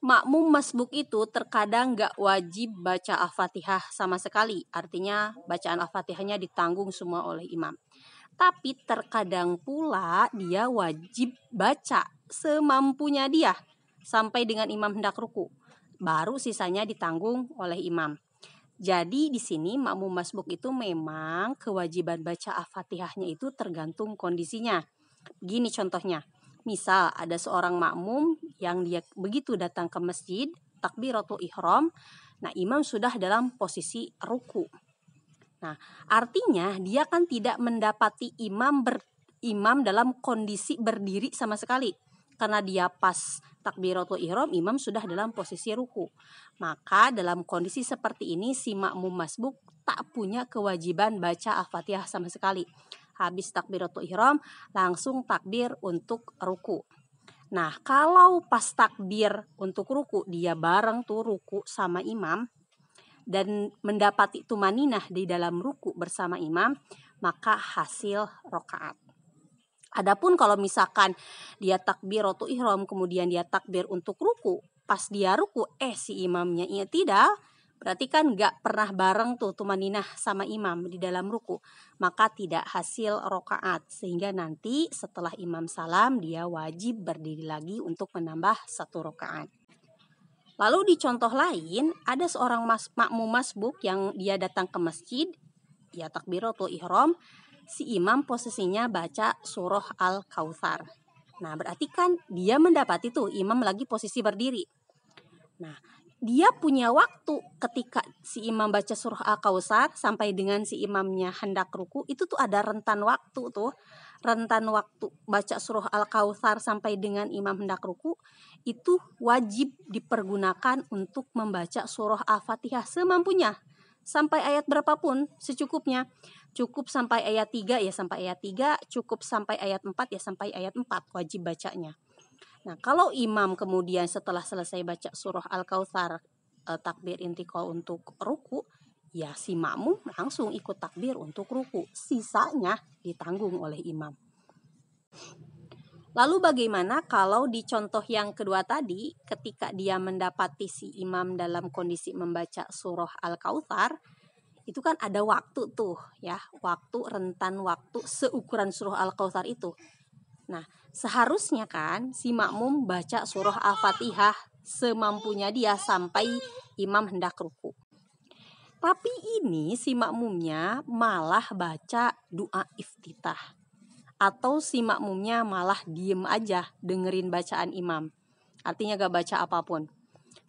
makmum masbuk itu terkadang gak wajib baca Al-Fatihah sama sekali. Artinya bacaan Al-Fatihahnya ditanggung semua oleh imam. Tapi terkadang pula dia wajib baca semampunya dia sampai dengan imam hendak ruku. Baru sisanya ditanggung oleh imam. Jadi di sini makmum masbuk itu memang kewajiban baca Al-Fatihahnya itu tergantung kondisinya. Gini contohnya. Misal ada seorang makmum yang dia begitu datang ke masjid takbiratul ihram, nah imam sudah dalam posisi ruku. Nah, artinya dia kan tidak mendapati imam ber, imam dalam kondisi berdiri sama sekali karena dia pas takbiratul ihram imam sudah dalam posisi ruku. Maka dalam kondisi seperti ini si makmum masbuk tak punya kewajiban baca Al-Fatihah sama sekali habis takbir takbiratul ihram langsung takbir untuk ruku. Nah, kalau pas takbir untuk ruku dia bareng tuh ruku sama imam dan mendapati tumaninah di dalam ruku bersama imam, maka hasil rokaat. Adapun kalau misalkan dia takbir rotu ihram kemudian dia takbir untuk ruku, pas dia ruku eh si imamnya ia tidak Berarti kan nggak pernah bareng tuh tumaninah sama imam di dalam ruku. Maka tidak hasil rokaat. Sehingga nanti setelah imam salam dia wajib berdiri lagi untuk menambah satu rokaat. Lalu di contoh lain ada seorang mas, makmum masbuk yang dia datang ke masjid. Ya takbiratul ihram. Si imam posisinya baca surah Al-Kautsar. Nah berarti kan dia mendapati tuh imam lagi posisi berdiri. Nah dia punya waktu ketika si imam baca surah Al-Kausar sampai dengan si imamnya hendak ruku itu tuh ada rentan waktu tuh. Rentan waktu baca surah Al-Kausar sampai dengan imam hendak ruku itu wajib dipergunakan untuk membaca surah Al-Fatihah semampunya sampai ayat berapapun secukupnya. Cukup sampai ayat 3 ya sampai ayat 3, cukup sampai ayat 4 ya sampai ayat 4 wajib bacanya. Nah, kalau imam kemudian setelah selesai baca surah Al-Kautsar e, takbir intikal untuk ruku, ya si makmum langsung ikut takbir untuk ruku. Sisanya ditanggung oleh imam. Lalu bagaimana kalau di contoh yang kedua tadi ketika dia mendapati si imam dalam kondisi membaca surah Al-Kautsar itu kan ada waktu tuh ya, waktu rentan waktu seukuran surah Al-Kautsar itu. Nah, seharusnya kan si makmum baca surah Al-Fatihah semampunya dia sampai imam hendak ruku. Tapi ini si makmumnya malah baca doa iftitah. Atau si makmumnya malah diem aja dengerin bacaan imam. Artinya gak baca apapun.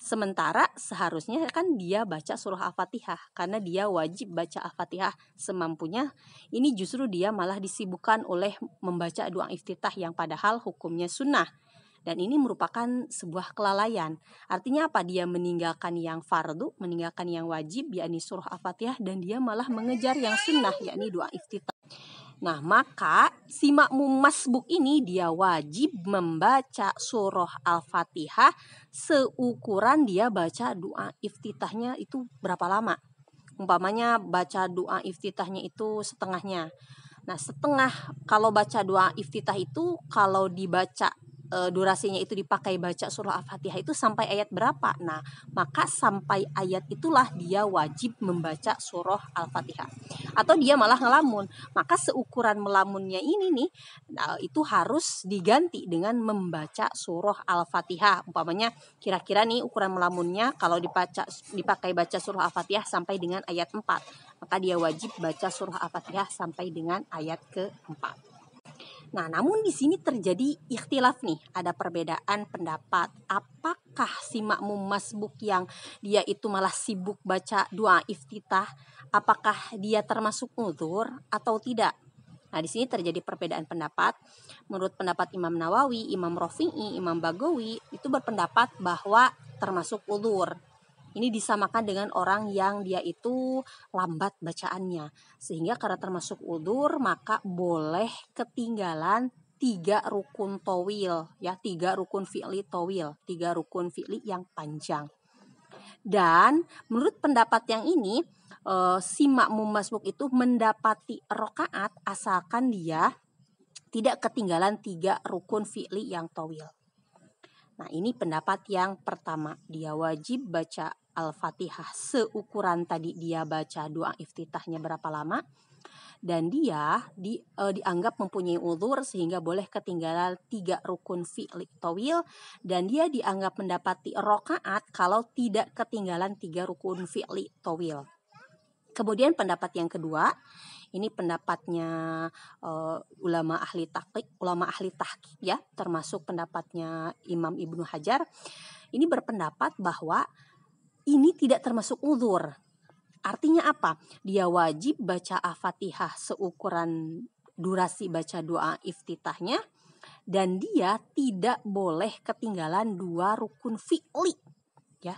Sementara seharusnya kan dia baca surah Al-Fatihah karena dia wajib baca Al-Fatihah semampunya. Ini justru dia malah disibukkan oleh membaca doa iftitah yang padahal hukumnya sunnah. Dan ini merupakan sebuah kelalaian. Artinya apa? Dia meninggalkan yang fardu, meninggalkan yang wajib, yakni surah Al-Fatihah, dan dia malah mengejar yang sunnah, yakni doa iftitah. Nah, maka si makmum masbuk ini dia wajib membaca surah Al-Fatihah seukuran dia baca doa iftitahnya itu berapa lama. Umpamanya baca doa iftitahnya itu setengahnya. Nah, setengah kalau baca doa iftitah itu kalau dibaca e, durasinya itu dipakai baca surah Al-Fatihah itu sampai ayat berapa. Nah, maka sampai ayat itulah dia wajib membaca surah Al-Fatihah. Atau dia malah ngelamun. Maka seukuran melamunnya ini nih e, itu harus diganti dengan membaca surah Al-Fatihah. Umpamanya kira-kira nih ukuran melamunnya kalau dipaca dipakai baca surah Al-Fatihah sampai dengan ayat 4. Maka dia wajib baca surah Al-Fatihah sampai dengan ayat keempat. Nah, namun di sini terjadi ikhtilaf nih, ada perbedaan pendapat. Apakah si makmum masbuk yang dia itu malah sibuk baca doa iftitah, apakah dia termasuk uzur atau tidak? Nah, di sini terjadi perbedaan pendapat. Menurut pendapat Imam Nawawi, Imam Rafi'i, Imam Bagawi itu berpendapat bahwa termasuk ulur. Ini disamakan dengan orang yang dia itu lambat bacaannya. Sehingga karena termasuk udur, maka boleh ketinggalan tiga rukun towil ya tiga rukun fi'li towil tiga rukun fi'li yang panjang dan menurut pendapat yang ini e, si makmum masbuk itu mendapati rokaat asalkan dia tidak ketinggalan tiga rukun fi'li yang towil nah ini pendapat yang pertama dia wajib baca Al-Fatihah seukuran tadi dia baca doa iftitahnya berapa lama dan dia di, e, dianggap mempunyai ulur sehingga boleh ketinggalan tiga rukun fi'li towil dan dia dianggap mendapati rokaat kalau tidak ketinggalan tiga rukun fi'li towil Kemudian pendapat yang kedua, ini pendapatnya uh, ulama ahli taklik, ulama ahli tahqiq ya, termasuk pendapatnya Imam Ibnu Hajar. Ini berpendapat bahwa ini tidak termasuk uzur. Artinya apa? Dia wajib baca Al-Fatihah seukuran durasi baca doa iftitahnya dan dia tidak boleh ketinggalan dua rukun fi'li ya.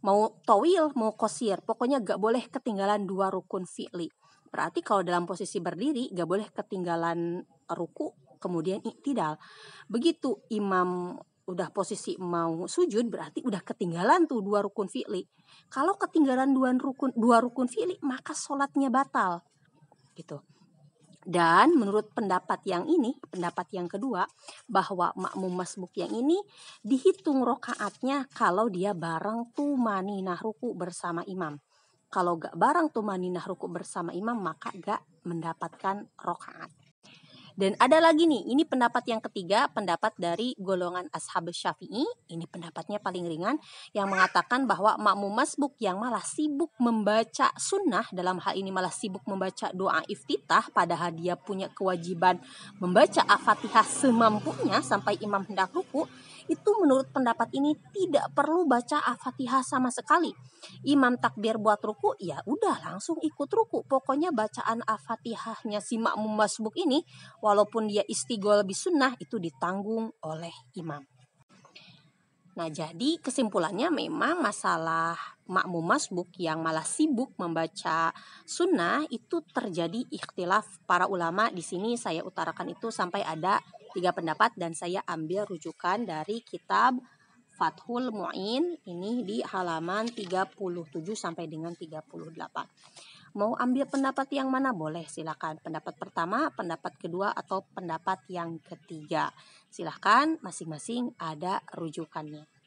Mau towil, mau kosir, pokoknya gak boleh ketinggalan dua rukun fi'li. Berarti kalau dalam posisi berdiri gak boleh ketinggalan ruku kemudian iktidal. Begitu imam udah posisi mau sujud berarti udah ketinggalan tuh dua rukun fi'li. Kalau ketinggalan dua rukun dua rukun fi'li maka sholatnya batal. Gitu. Dan menurut pendapat yang ini, pendapat yang kedua, bahwa makmum masbuk yang ini dihitung rokaatnya kalau dia bareng tumaninah ruku bersama imam. Kalau gak bareng tumaninah ruku bersama imam maka gak mendapatkan rokaat. Dan ada lagi nih, ini pendapat yang ketiga, pendapat dari golongan ashab syafi'i, ini pendapatnya paling ringan, yang mengatakan bahwa makmum masbuk yang malah sibuk membaca sunnah, dalam hal ini malah sibuk membaca doa iftitah, padahal dia punya kewajiban membaca al semampunya sampai imam hendak ruku, itu menurut pendapat ini tidak perlu baca Al-Fatihah sama sekali. Imam takbir buat ruku, ya udah langsung ikut ruku. Pokoknya bacaan Al-Fatihahnya si makmum masbuk ini walaupun dia istigol lebih sunnah itu ditanggung oleh imam. Nah, jadi kesimpulannya memang masalah makmum masbuk yang malah sibuk membaca sunnah itu terjadi ikhtilaf para ulama. Di sini saya utarakan itu sampai ada tiga pendapat dan saya ambil rujukan dari kitab Fathul Mu'in ini di halaman 37 sampai dengan 38. Mau ambil pendapat yang mana boleh silakan. Pendapat pertama, pendapat kedua atau pendapat yang ketiga. Silakan masing-masing ada rujukannya.